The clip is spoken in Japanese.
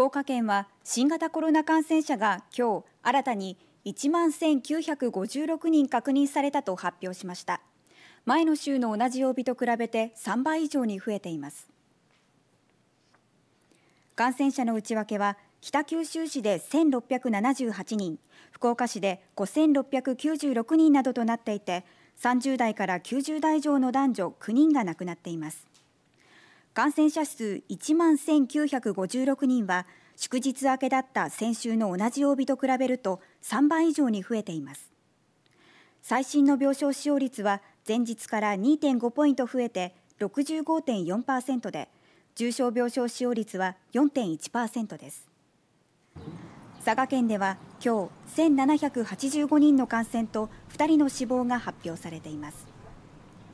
福岡県は新型コロナ感染者が今日新たに1万1956人確認されたと発表しました前の週の同じ曜日と比べて3倍以上に増えています感染者の内訳は北九州市で1678人福岡市で5696人などとなっていて30代から90代以上の男女9人が亡くなっています感染者数1万1956人は祝日明けだった先週の同じ曜日と比べると3倍以上に増えています最新の病床使用率は前日から2.5ポイント増えて65.4%で重症病床使用率は4.1%です佐賀県では今日1785人の感染と2人の死亡が発表されています